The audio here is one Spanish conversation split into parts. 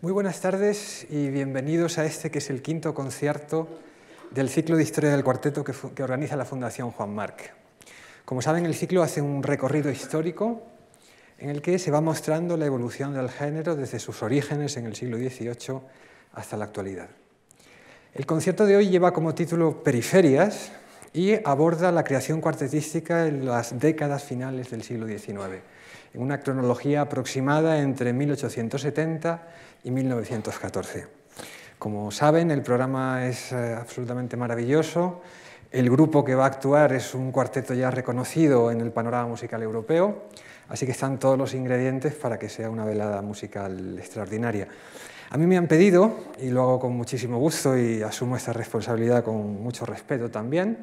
Muy buenas tardes y bienvenidos a este que es el quinto concierto del ciclo de historia del cuarteto que, organiza la Fundación Juan Marc. Como saben, el ciclo hace un recorrido histórico en el que se va mostrando la evolución del género desde sus orígenes en el siglo XVIII hasta la actualidad. El concierto de hoy lleva como título Periferias y aborda la creación cuartetística en las décadas finales del siglo XIX, en una cronología aproximada entre 1870 y 1914. Como saben, el programa es eh, absolutamente maravilloso. El grupo que va a actuar es un cuarteto ya reconocido en el panorama musical europeo, así que están todos los ingredientes para que sea una velada musical extraordinaria. A mí me han pedido, y lo hago con muchísimo gusto y asumo esta responsabilidad con mucho respeto también,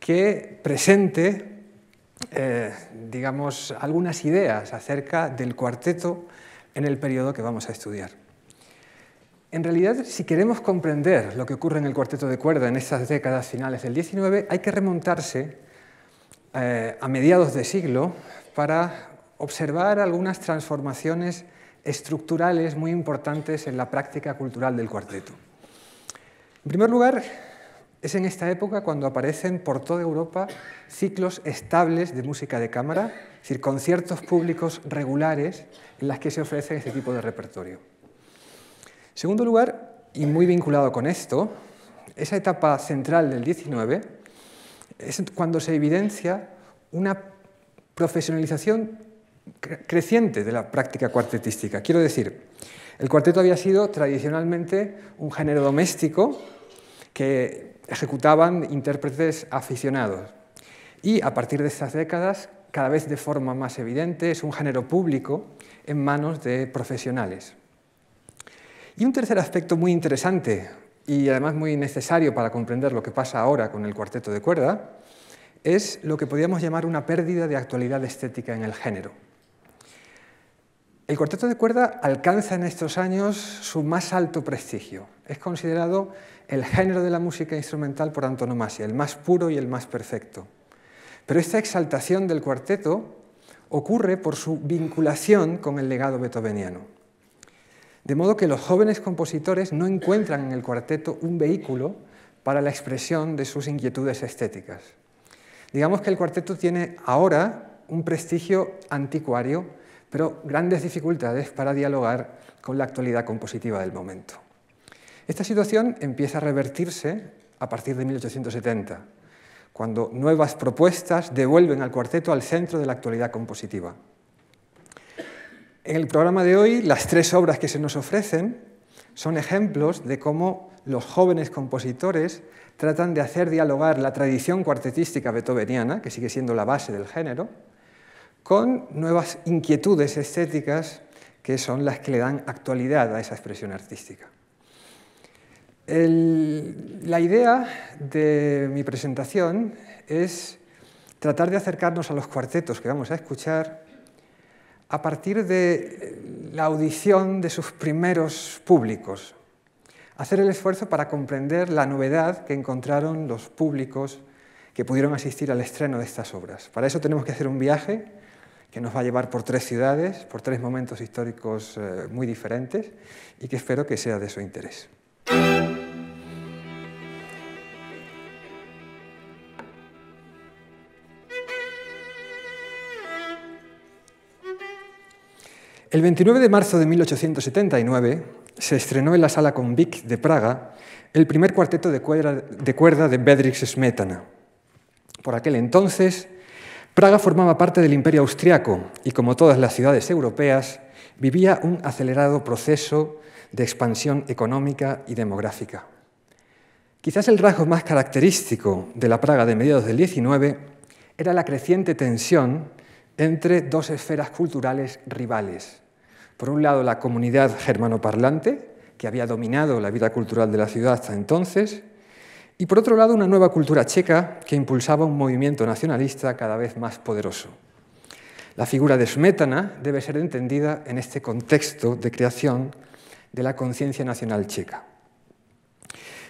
que presente, eh, digamos, algunas ideas acerca del cuarteto en el periodo que vamos a estudiar. En realidad, si queremos comprender lo que ocurre en el cuarteto de cuerda en estas décadas finales del XIX, hay que remontarse eh, a mediados de siglo para observar algunas transformaciones estructurales muy importantes en la práctica cultural del cuarteto. En primer lugar, es en esta época cuando aparecen por toda Europa ciclos estables de música de cámara, es decir, conciertos públicos regulares en las que se ofrece este tipo de repertorio. En segundo lugar, y muy vinculado con esto, esa etapa central del 19 es cuando se evidencia una profesionalización creciente de la práctica cuartetística. Quiero decir, el cuarteto había sido tradicionalmente un género doméstico que ejecutaban intérpretes aficionados. Y a partir de estas décadas, cada vez de forma más evidente, es un género público en manos de profesionales. Y un tercer aspecto muy interesante y además muy necesario para comprender lo que pasa ahora con el cuarteto de cuerda es lo que podríamos llamar una pérdida de actualidad estética en el género. El cuarteto de cuerda alcanza en estos años su más alto prestigio. Es considerado el género de la música instrumental por antonomasia, el más puro y el más perfecto. Pero esta exaltación del cuarteto ocurre por su vinculación con el legado beethoveniano. De modo que los jóvenes compositores no encuentran en el cuarteto un vehículo para la expresión de sus inquietudes estéticas. Digamos que el cuarteto tiene ahora un prestigio anticuario pero grandes dificultades para dialogar con la actualidad compositiva del momento. Esta situación empieza a revertirse a partir de 1870, cuando nuevas propuestas devuelven al cuarteto al centro de la actualidad compositiva. En el programa de hoy, las tres obras que se nos ofrecen son ejemplos de cómo los jóvenes compositores tratan de hacer dialogar la tradición cuartetística beethoveniana, que sigue siendo la base del género, con nuevas inquietudes estéticas que son las que le dan actualidad a esa expresión artística. la idea de mi presentación es tratar de acercarnos a los cuartetos que vamos a escuchar a partir de la audición de sus primeros públicos, hacer el esfuerzo para comprender la novedad que encontraron los públicos que pudieron asistir al estreno de estas obras. Para eso tenemos que hacer un viaje que nos va a llevar por tres ciudades, por tres momentos históricos eh, muy diferentes y que espero que sea de su interés. El 29 de marzo de 1879 se estrenó en la sala Convict de Praga el primer cuarteto de cuerda de, cuerda de Smetana. Por aquel entonces, Praga formaba parte del Imperio Austriaco y, como todas las ciudades europeas, vivía un acelerado proceso de expansión económica y demográfica. Quizás el rasgo más característico de la Praga de mediados del XIX era la creciente tensión entre dos esferas culturales rivales. Por un lado, la comunidad germanoparlante, que había dominado la vida cultural de la ciudad hasta entonces, y por otro lado, una nueva cultura checa que impulsaba un movimiento nacionalista cada vez más poderoso. La figura de Smetana debe ser entendida en este contexto de creación de la conciencia nacional checa.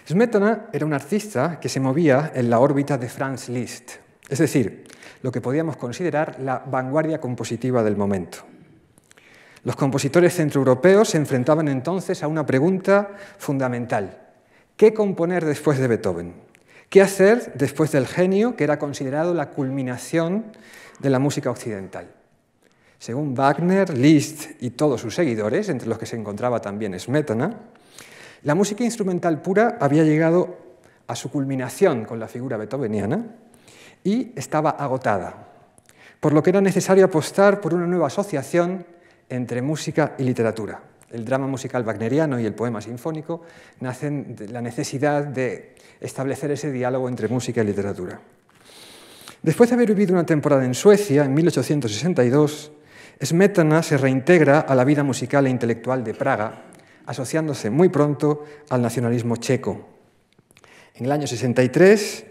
Smetana era un artista que se movía en la órbita de Franz Liszt, es decir, lo que podíamos considerar la vanguardia compositiva del momento. Los compositores centroeuropeos se enfrentaban entonces a una pregunta fundamental. ¿Qué componer después de Beethoven? ¿Qué hacer después del genio que era considerado la culminación de la música occidental? Según Wagner, Liszt y todos sus seguidores, entre los que se encontraba también Smetana, la música instrumental pura había llegado a su culminación con la figura beethoveniana y estaba agotada, por lo que era necesario apostar por una nueva asociación entre música y literatura el drama musical wagneriano y el poema sinfónico nacen de la necesidad de establecer ese diálogo entre música y literatura. Después de haber vivido una temporada en Suecia, en 1862, Smetana se reintegra a la vida musical e intelectual de Praga, asociándose muy pronto al nacionalismo checo. En el año 63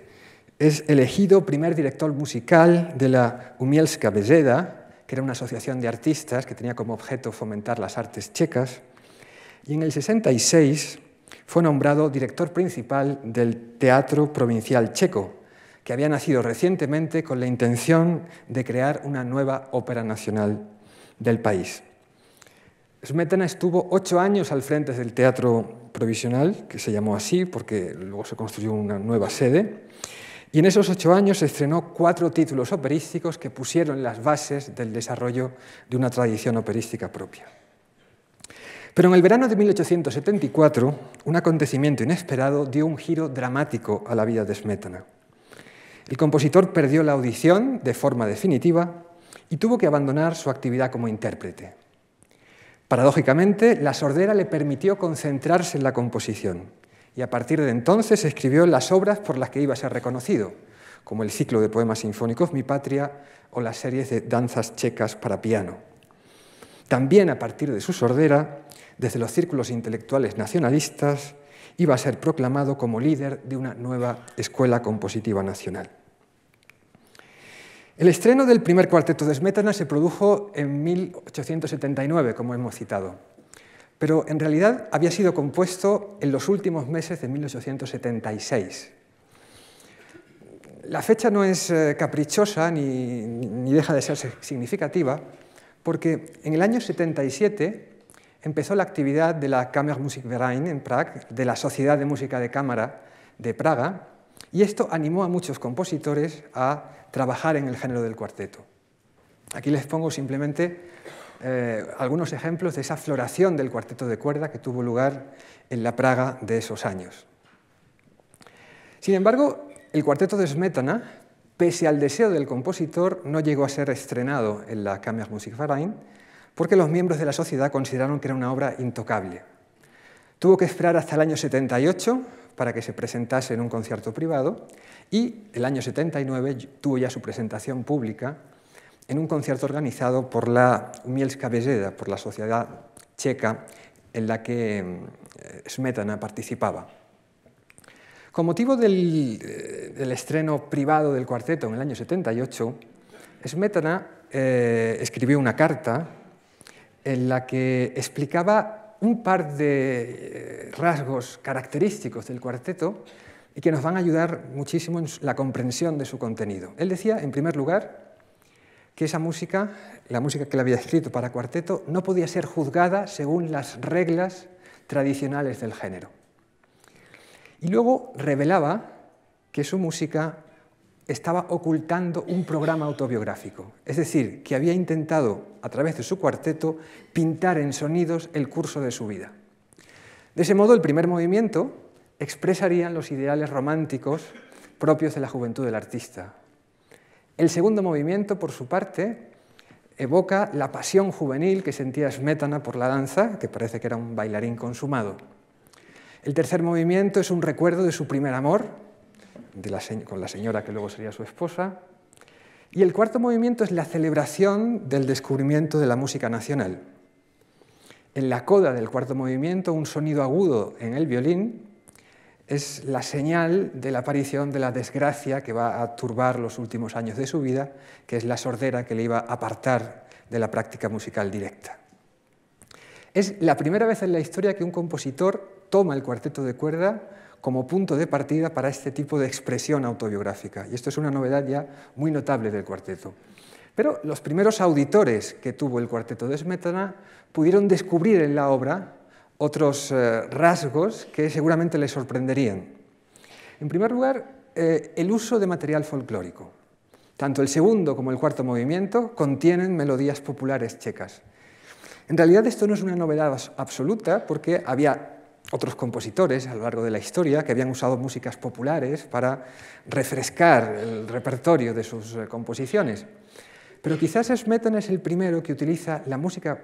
es elegido primer director musical de la Umielska Beseda, que era una asociación de artistas que tenía como objeto fomentar las artes checas, y en el 66 fue nombrado director principal del Teatro Provincial Checo, que había nacido recientemente con la intención de crear una nueva ópera nacional del país. Smetana estuvo ocho años al frente del Teatro Provisional, que se llamó así porque luego se construyó una nueva sede, y en esos ocho años se estrenó cuatro títulos operísticos que pusieron las bases del desarrollo de una tradición operística propia. Pero en el verano de 1874, un acontecimiento inesperado dio un giro dramático a la vida de Smetana. El compositor perdió la audición de forma definitiva y tuvo que abandonar su actividad como intérprete. Paradójicamente, la sordera le permitió concentrarse en la composición y a partir de entonces escribió las obras por las que iba a ser reconocido, como el ciclo de poemas sinfónicos Mi Patria o las series de danzas checas para piano. También a partir de su sordera, desde los círculos intelectuales nacionalistas, iba a ser proclamado como líder de una nueva escuela compositiva nacional. El estreno del primer cuarteto de Smetana se produjo en 1879, como hemos citado pero en realidad había sido compuesto en los últimos meses de 1876. La fecha no es eh, caprichosa ni, deja de ser significativa, porque en el año 77 empezó la actividad de la Kammermusikverein en Prague, de la Sociedad de Música de Cámara de Praga, y esto animó a muchos compositores a trabajar en el género del cuarteto. Aquí les pongo simplemente eh, algunos ejemplos de esa floración del cuarteto de cuerda que tuvo lugar en la Praga de esos años. Sin embargo, el cuarteto de Smetana, pese al deseo del compositor, no llegó a ser estrenado en la Kammermusikverein porque los miembros de la sociedad consideraron que era una obra intocable. Tuvo que esperar hasta el año 78 para que se presentase en un concierto privado y el año 79 tuvo ya su presentación pública en un concierto organizado por la Umielska Beseda, por la sociedad checa en la que eh, Smetana participaba. Con motivo eh, del, estreno privado del cuarteto en el año 78, Smetana eh, escribió una carta en la que explicaba un par de rasgos característicos del cuarteto y que nos van a ayudar muchísimo en la comprensión de su contenido. Él decía, en primer lugar, que esa música, la música que le había escrito para cuarteto, no podía ser juzgada según las reglas tradicionales del género. Y luego revelaba que su música estaba ocultando un programa autobiográfico, es decir, que había intentado, a través de su cuarteto, pintar en sonidos el curso de su vida. De ese modo, el primer movimiento expresaría los ideales románticos propios de la juventud del artista, el segundo movimiento, por su parte, evoca la pasión juvenil que sentía Smetana por la danza, que parece que era un bailarín consumado. El tercer movimiento es un recuerdo de su primer amor, con la señora que luego sería su esposa. Y el cuarto movimiento es la celebración del descubrimiento de la música nacional. En la coda del cuarto movimiento, un sonido agudo en el violín es la señal de la aparición de la desgracia que va a turbar los últimos años de su vida, que es la sordera que le iba a apartar de la práctica musical directa. Es la primera vez en la historia que un compositor toma el cuarteto de cuerda como punto de partida para este tipo de expresión autobiográfica. Y esto es una novedad ya muy notable del cuarteto. Pero los primeros auditores que tuvo el cuarteto de Smetana pudieron descubrir en la obra otros eh, rasgos que seguramente les sorprenderían. En primer lugar, eh, el uso de material folclórico. Tanto el segundo como el cuarto movimiento contienen melodías populares checas. En realidad esto no es una novedad absoluta porque había otros compositores a lo largo de la historia que habían usado músicas populares para refrescar el repertorio de sus eh, composiciones. Pero quizás Smetana es el primero que utiliza la música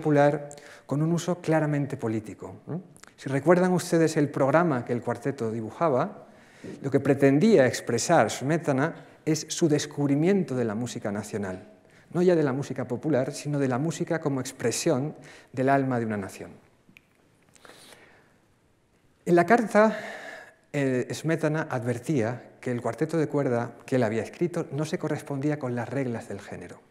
popular con un uso claramente político. Si recuerdan ustedes el programa que el cuarteto dibujaba, lo que pretendía expresar Smetana es su descubrimiento de la música nacional, no ya de la música popular, sino de la música como expresión del alma de una nación. En la carta, eh, Smetana advertía que el cuarteto de cuerda que él había escrito no se correspondía con las reglas del género.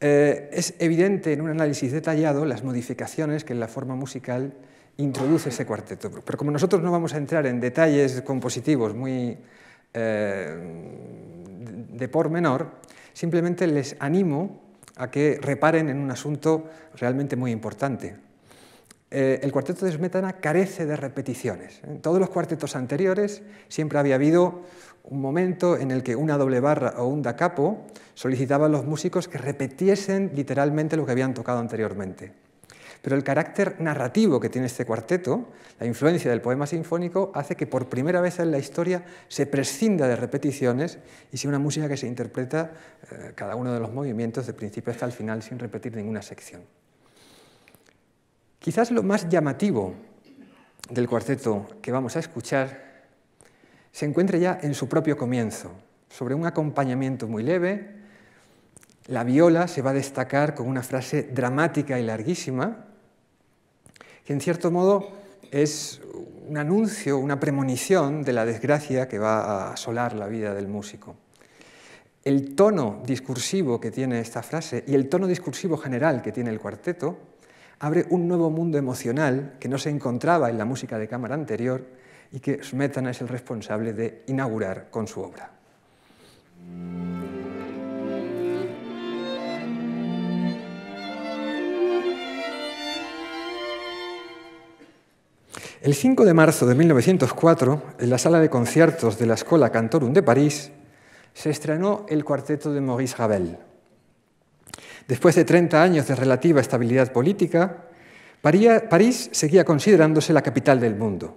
Eh, es evidente en un análisis detallado las modificaciones que en la forma musical introduce ese cuarteto. Pero como nosotros no vamos a entrar en detalles compositivos muy eh, de por menor, simplemente les animo a que reparen en un asunto realmente muy importante, eh, el cuarteto de Smetana carece de repeticiones. En todos los cuartetos anteriores siempre había habido un momento en el que una doble barra o un da capo solicitaba a los músicos que repetiesen literalmente lo que habían tocado anteriormente. Pero el carácter narrativo que tiene este cuarteto, la influencia del poema sinfónico, hace que por primera vez en la historia se prescinda de repeticiones y sea una música que se interpreta eh, cada uno de los movimientos de principio hasta el final sin repetir ninguna sección. Quizás lo más llamativo del cuarteto que vamos a escuchar se encuentra ya en su propio comienzo, sobre un acompañamiento muy leve. La viola se va a destacar con una frase dramática y larguísima, que en cierto modo es un anuncio, una premonición de la desgracia que va a asolar la vida del músico. El tono discursivo que tiene esta frase y el tono discursivo general que tiene el cuarteto abre un nuevo mundo emocional que no se encontraba en la música de cámara anterior y que Smetana es el responsable de inaugurar con su obra. El 5 de marzo de 1904, en la sala de conciertos de la Escola Cantorum de París, se estrenó el cuarteto de Maurice Ravel. Después de 30 años de relativa estabilidad política, París seguía considerándose la capital del mundo.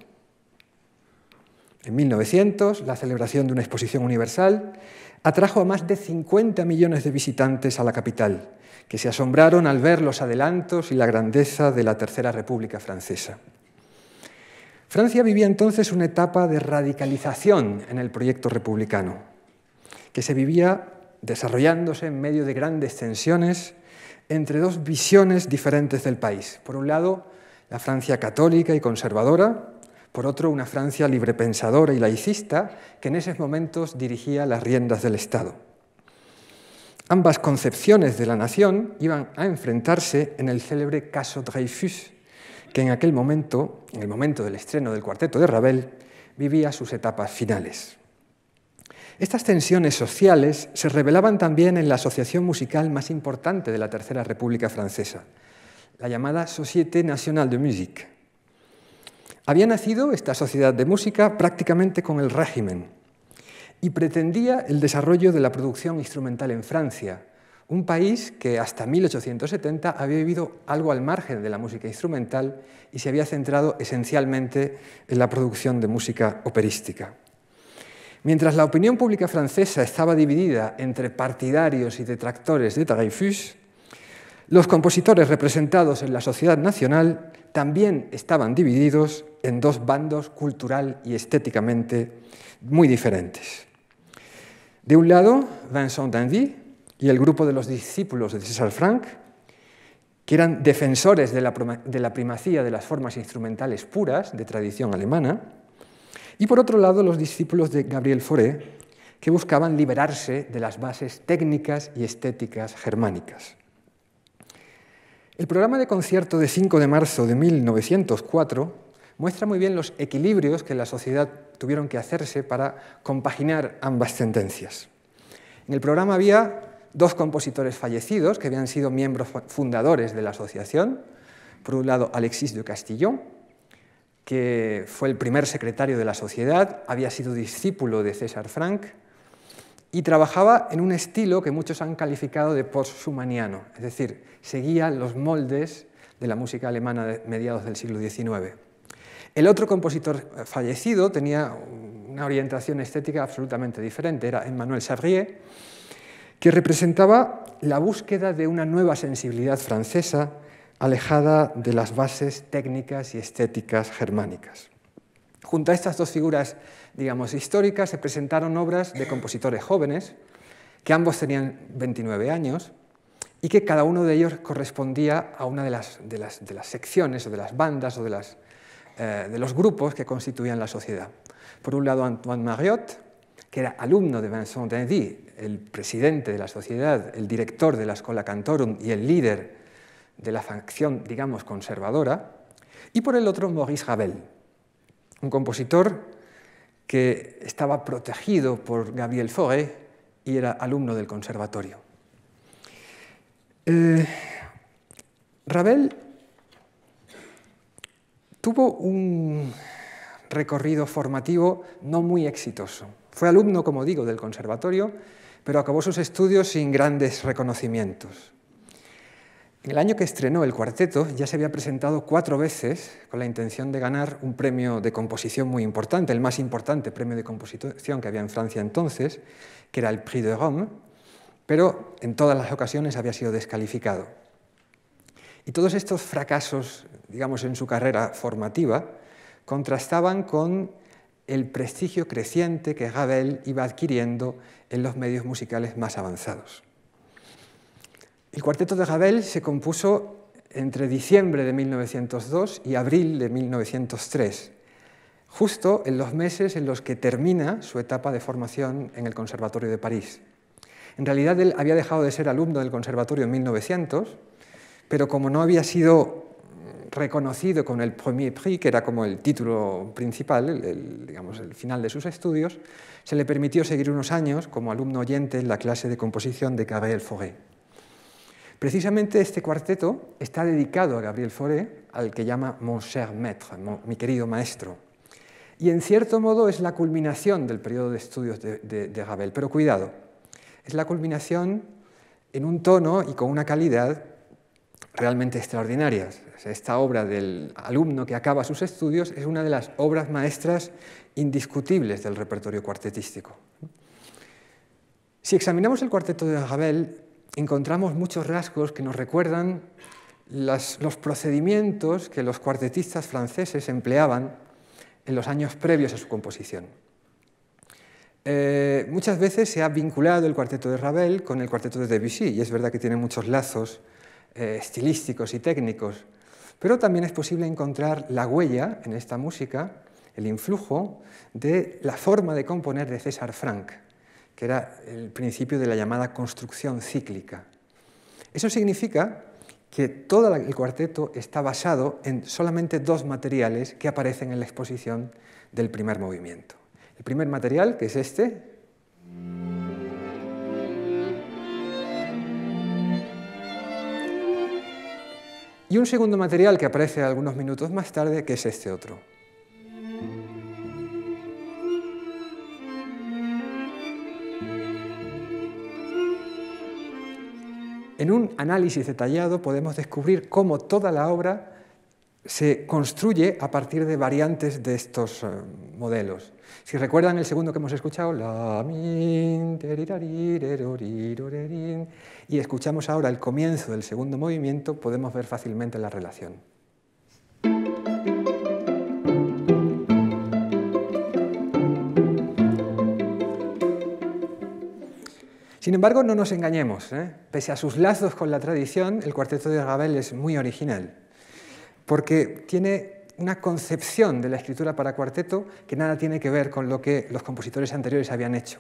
En 1900, la celebración de una exposición universal atrajo a más de 50 millones de visitantes a la capital, que se asombraron al ver los adelantos y la grandeza de la Tercera República Francesa. Francia vivía entonces una etapa de radicalización en el proyecto republicano, que se vivía desarrollándose en medio de grandes tensiones entre dos visiones diferentes del país. Por un lado, la Francia católica y conservadora, por otro, una Francia librepensadora y laicista, que en esos momentos dirigía las riendas del Estado. Ambas concepciones de la nación iban a enfrentarse en el célebre caso Dreyfus, que en aquel momento, en el momento del estreno del cuarteto de Ravel, vivía sus etapas finales. Estas tensiones sociales se revelaban también en la asociación musical más importante de la Tercera República Francesa, la llamada Société Nationale de Musique. Había nacido esta sociedad de música prácticamente con el régimen y pretendía el desarrollo de la producción instrumental en Francia, un país que hasta 1870 había vivido algo al margen de la música instrumental y se había centrado esencialmente en la producción de música operística. Mientras la opinión pública francesa estaba dividida entre partidarios y detractores de Dreyfus, los compositores representados en la sociedad nacional también estaban divididos en dos bandos cultural y estéticamente muy diferentes. De un lado, Vincent Dandy y el grupo de los discípulos de César Franck, que eran defensores de la, primacía de las formas instrumentales puras de tradición alemana, y por otro lado, los discípulos de Gabriel Fauré, que buscaban liberarse de las bases técnicas y estéticas germánicas. El programa de concierto de 5 de marzo de 1904 muestra muy bien los equilibrios que la sociedad tuvieron que hacerse para compaginar ambas tendencias. En el programa había dos compositores fallecidos que habían sido miembros fundadores de la asociación. Por un lado, Alexis de Castillon, que fue el primer secretario de la sociedad, había sido discípulo de César Frank y trabajaba en un estilo que muchos han calificado de post sumaniano es decir, seguía los moldes de la música alemana de mediados del siglo XIX. El otro compositor fallecido tenía una orientación estética absolutamente diferente, era Emmanuel Sarrier, que representaba la búsqueda de una nueva sensibilidad francesa alejada de las bases técnicas y estéticas germánicas. Junto a estas dos figuras, digamos, históricas, se presentaron obras de compositores jóvenes, que ambos tenían 29 años, y que cada uno de ellos correspondía a una de las, secciones o de las bandas o eh, de, los grupos que constituían la sociedad. Por un lado, Antoine Mariot, que era alumno de Vincent Dendy, el presidente de la sociedad, el director de la Escola Cantorum y el líder de la facción, digamos, conservadora, y por el otro Maurice Ravel, un compositor que estaba protegido por Gabriel Fauré y era alumno del conservatorio. Eh, Ravel tuvo un recorrido formativo no muy exitoso. Fue alumno, como digo, del conservatorio, pero acabó sus estudios sin grandes reconocimientos. En el año que estrenó el cuarteto ya se había presentado cuatro veces con la intención de ganar un premio de composición muy importante, el más importante premio de composición que había en Francia entonces, que era el Prix de Rome, pero en todas las ocasiones había sido descalificado. Y todos estos fracasos, digamos, en su carrera formativa, contrastaban con el prestigio creciente que Ravel iba adquiriendo en los medios musicales más avanzados. El cuarteto de Ravel se compuso entre diciembre de 1902 y abril de 1903, justo en los meses en los que termina su etapa de formación en el Conservatorio de París. En realidad él había dejado de ser alumno del Conservatorio en 1900, pero como no había sido reconocido con el Premier Prix, que era como el título principal, el, digamos, el final de sus estudios, se le permitió seguir unos años como alumno oyente en la clase de composición de Gabriel Fauré. Precisamente este cuarteto está dedicado a Gabriel Fauré, al que llama Mon cher maître, mi querido maestro. Y en cierto modo es la culminación del periodo de estudios de, de, Ravel, pero cuidado, es la culminación en un tono y con una calidad realmente extraordinarias. Esta obra del alumno que acaba sus estudios es una de las obras maestras indiscutibles del repertorio cuartetístico. Si examinamos el cuarteto de Ravel, encontramos muchos rasgos que nos recuerdan los procedimientos que los cuartetistas franceses empleaban en los años previos a su composición. Eh, muchas veces se ha vinculado el cuarteto de Ravel con el cuarteto de Debussy, y es verdad que tiene muchos lazos eh, estilísticos y técnicos, pero también es posible encontrar la huella en esta música, el influjo de la forma de componer de César Franck que era el principio de la llamada construcción cíclica. Eso significa que todo el cuarteto está basado en solamente dos materiales que aparecen en la exposición del primer movimiento. El primer material, que es este, y un segundo material que aparece algunos minutos más tarde, que es este otro. En un análisis detallado podemos descubrir cómo toda la obra se construye a partir de variantes de estos eh, modelos. Si recuerdan el segundo que hemos escuchado, la y escuchamos ahora el comienzo del segundo movimiento, podemos ver fácilmente la relación. Sin embargo, no nos engañemos. ¿eh? Pese a sus lazos con la tradición, el cuarteto de Ravel es muy original, porque tiene una concepción de la escritura para cuarteto que nada tiene que ver con lo que los compositores anteriores habían hecho.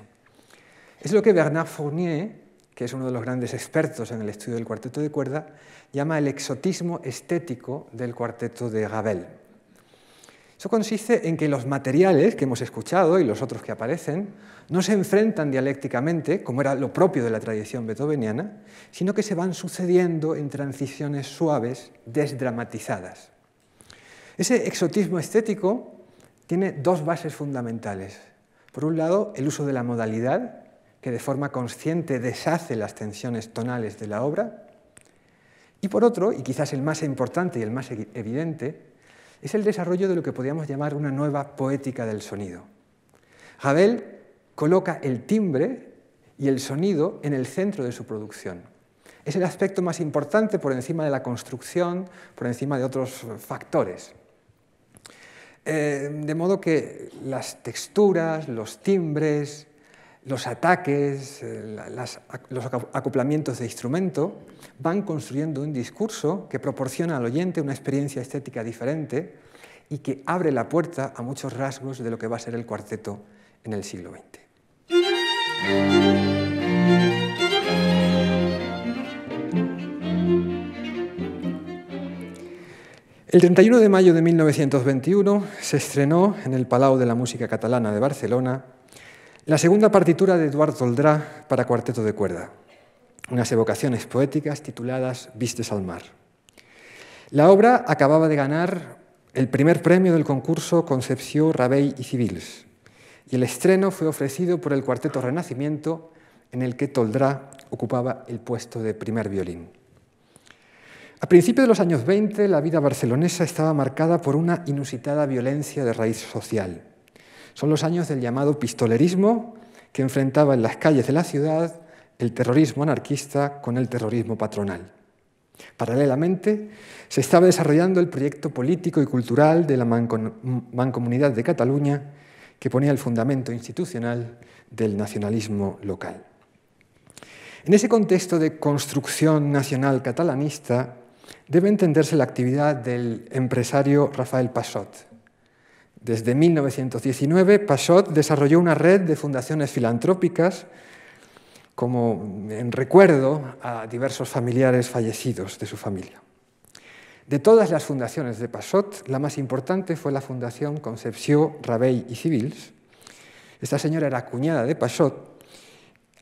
Es lo que Bernard Fournier, que es uno de los grandes expertos en el estudio del cuarteto de cuerda, llama el exotismo estético del cuarteto de Ravel. Eso consiste en que los materiales que hemos escuchado y los otros que aparecen no se enfrentan dialécticamente, como era lo propio de la tradición beethoveniana, sino que se van sucediendo en transiciones suaves, desdramatizadas. Ese exotismo estético tiene dos bases fundamentales. Por un lado, el uso de la modalidad, que de forma consciente deshace las tensiones tonales de la obra. Y por otro, y quizás el más importante y el más evidente, es el desarrollo de lo que podríamos llamar una nueva poética del sonido. Abel coloca el timbre y el sonido en el centro de su producción. Es el aspecto más importante por encima de la construcción, por encima de otros factores. Eh, de modo que las texturas, los timbres, los ataques, eh, los acoplamientos de instrumento, van construyendo un discurso que proporciona al oyente una experiencia estética diferente y que abre la puerta a muchos rasgos de lo que va a ser el cuarteto en el siglo XX. El 31 de mayo de 1921 se estrenó en el Palau de la Música Catalana de Barcelona la segunda partitura de Eduard Toldrá para cuarteto de cuerda, unas evocaciones poéticas tituladas Vistes al mar. La obra acababa de ganar el primer premio del concurso Concepción, Rabey y Civils, y el estreno fue ofrecido por el Cuarteto Renacimiento, en el que Toldrá ocupaba el puesto de primer violín. A principios de los años 20, la vida barcelonesa estaba marcada por una inusitada violencia de raíz social. Son los años del llamado pistolerismo que enfrentaba en las calles de la ciudad el terrorismo anarquista con el terrorismo patronal. Paralelamente, se estaba desarrollando el proyecto político y cultural de la Mancomunidad de Cataluña, que ponía el fundamento institucional del nacionalismo local. En ese contexto de construcción nacional catalanista debe entenderse la actividad del empresario Rafael Passot, desde 1919, Pachot desarrolló una red de fundaciones filantrópicas como en recuerdo a diversos familiares fallecidos de su familia. De todas las fundaciones de Pachot, la más importante fue la Fundación Concepción Rabey y Civils. Esta señora era cuñada de Pachot,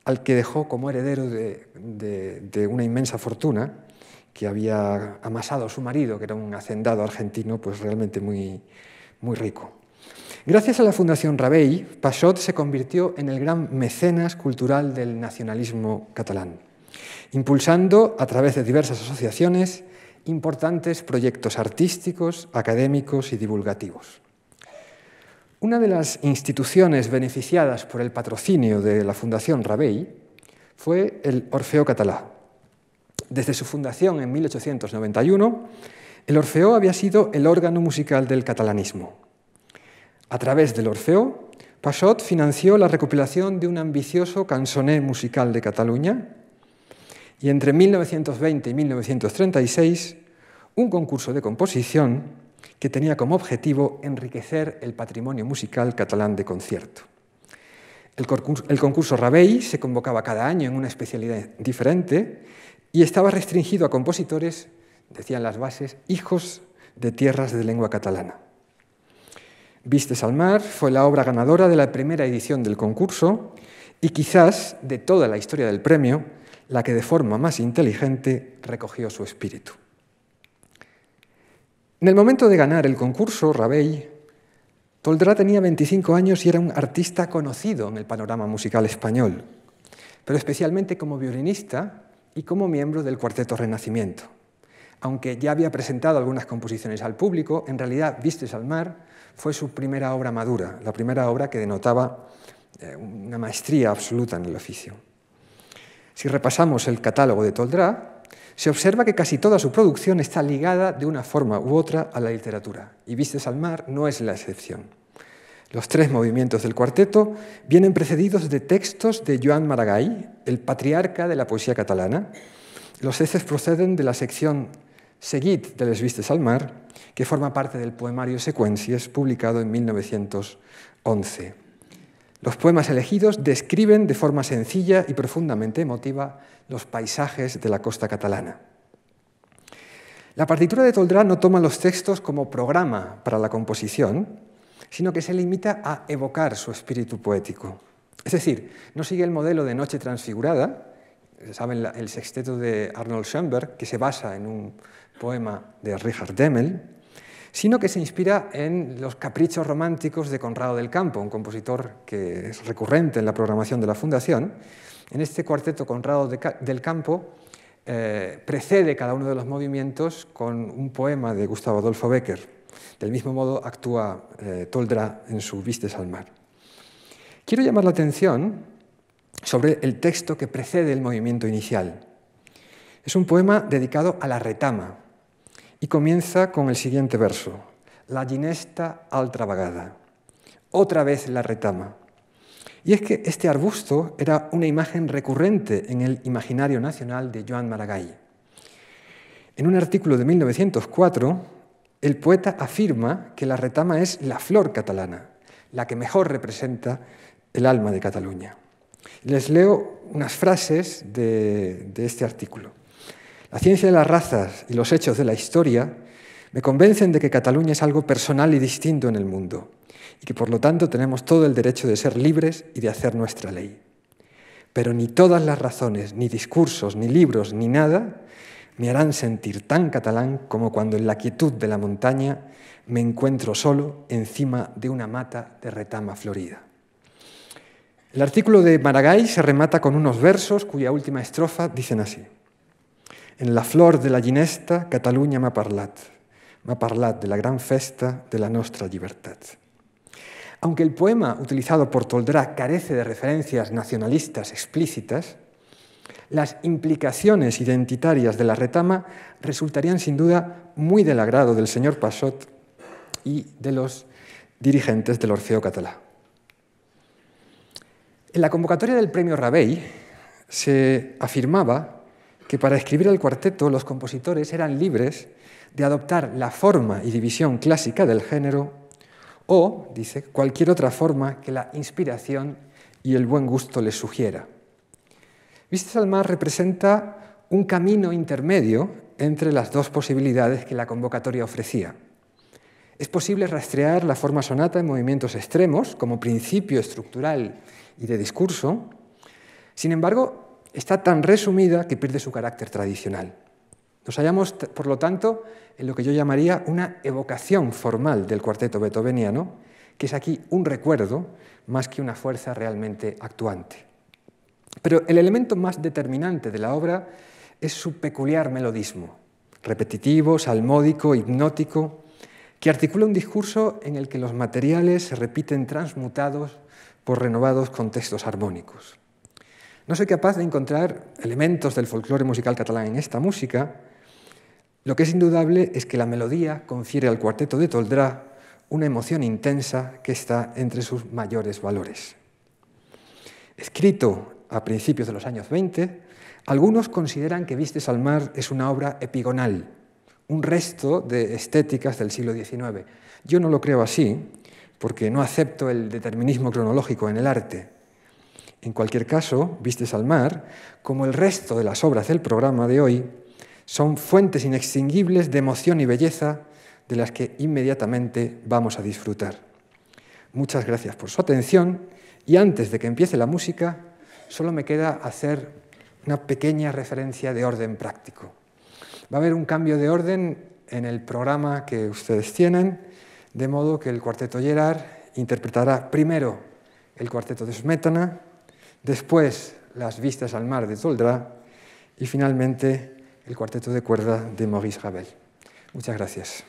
al que dejó como heredero de, una inmensa fortuna que había amasado su marido, que era un hacendado argentino, pues realmente muy, muy rico. Gracias a la Fundación Rabey, Pachot se convirtió en el gran mecenas cultural del nacionalismo catalán, impulsando a través de diversas asociaciones importantes proyectos artísticos, académicos y divulgativos. Una de las instituciones beneficiadas por el patrocinio de la Fundación Rabey fue el Orfeo Catalá. Desde su fundación en 1891, el Orfeo había sido el órgano musical del catalanismo. A través del Orfeo, Pachot financió la recopilación de un ambicioso cansoné musical de Cataluña y entre 1920 y 1936 un concurso de composición que tenía como objetivo enriquecer el patrimonio musical catalán de concierto. El concurso, Rabei se convocaba cada año en una especialidad diferente y estaba restringido a compositores decían las bases, hijos de tierras de lengua catalana. Vistes al mar fue la obra ganadora de la primera edición del concurso y quizás de toda la historia del premio, la que de forma más inteligente recogió su espíritu. En el momento de ganar el concurso, Rabey, Toldra tenía 25 años y era un artista conocido en el panorama musical español, pero especialmente como violinista y como miembro del Cuarteto Renacimiento aunque ya había presentado algunas composiciones al público, en realidad Vistes al mar fue su primera obra madura, la primera obra que denotaba eh, una maestría absoluta en el oficio. Si repasamos el catálogo de Toldra, se observa que casi toda su producción está ligada de una forma u otra a la literatura, y Vistes al mar no es la excepción. Los tres movimientos del cuarteto vienen precedidos de textos de Joan Maragall, el patriarca de la poesía catalana. Los heces proceden de la sección Seguid de les vistes al mar, que forma parte del poemario Secuencias, publicado en 1911. Los poemas elegidos describen de forma sencilla y profundamente emotiva los paisajes de la costa catalana. La partitura de Toldra no toma los textos como programa para la composición, sino que se limita a evocar su espíritu poético. Es decir, no sigue el modelo de Noche Transfigurada, saben el sexteto de Arnold Schoenberg, que se basa en un poema de Richard Demmel, sino que se inspira en los caprichos románticos de Conrado del Campo, un compositor que es recurrente en la programación de la Fundación. En este cuarteto Conrado del Campo eh, precede cada uno de los movimientos con un poema de Gustavo Adolfo Becker. Del mismo modo actúa eh, Toldra en su Vistes al Mar. Quiero llamar la atención sobre el texto que precede el movimiento inicial. Es un poema dedicado a la retama y comienza con el siguiente verso, la ginesta altra vagada, otra vez la retama. Y es que este arbusto era una imagen recurrente en el imaginario nacional de Joan Maragall. En un artículo de 1904, el poeta afirma que la retama es la flor catalana, la que mejor representa el alma de Cataluña. Les leo unas frases de, este artículo. La ciencia de las razas y los hechos de la historia me convencen de que Cataluña es algo personal y distinto en el mundo y que por lo tanto tenemos todo el derecho de ser libres y de hacer nuestra ley. Pero ni todas las razones, ni discursos, ni libros, ni nada me harán sentir tan catalán como cuando en la quietud de la montaña me encuentro solo encima de una mata de retama florida. El artículo de Maragall se remata con unos versos cuya última estrofa dicen así. En la flor de la ginesta, Cataluña m'ha parlat, m'ha parlat de la gran festa de la nostra libertad. Aunque el poema utilizado por Toldrá carece de referencias nacionalistas explícitas, las implicaciones identitarias de la retama resultarían sin duda muy del agrado del señor Pasot y de los dirigentes del Orfeo catalán. En la convocatoria del premio Rabey se afirmaba que para escribir el cuarteto los compositores eran libres de adoptar la forma y división clásica del género o, dice, cualquier otra forma que la inspiración y el buen gusto les sugiera. Vistas al mar representa un camino intermedio entre las dos posibilidades que la convocatoria ofrecía. Es posible rastrear la forma sonata en movimientos extremos como principio estructural y de discurso. Sin embargo, está tan resumida que pierde su carácter tradicional. Nos hallamos, por lo tanto, en lo que yo llamaría una evocación formal del cuarteto beethoveniano, que es aquí un recuerdo más que una fuerza realmente actuante. Pero el elemento más determinante de la obra es su peculiar melodismo, repetitivo, salmódico, hipnótico, que articula un discurso en el que los materiales se repiten transmutados por renovados contextos armónicos. No soy capaz de encontrar elementos del folclore musical catalán en esta música. Lo que es indudable es que la melodía confiere al cuarteto de Toldrá una emoción intensa que está entre sus mayores valores. Escrito a principios de los años 20, algunos consideran que Vistes al Mar es una obra epigonal, un resto de estéticas del siglo XIX. Yo no lo creo así, porque no acepto el determinismo cronológico en el arte. En cualquier caso, Vistes al Mar, como el resto de las obras del programa de hoy, son fuentes inextinguibles de emoción y belleza de las que inmediatamente vamos a disfrutar. Muchas gracias por su atención y antes de que empiece la música, solo me queda hacer una pequeña referencia de orden práctico. Va a haber un cambio de orden en el programa que ustedes tienen, de modo que el cuarteto Gerard interpretará primero el cuarteto de Smetana, después las vistas al mar de Toldra y finalmente el cuarteto de cuerda de Maurice Ravel. Muchas gracias.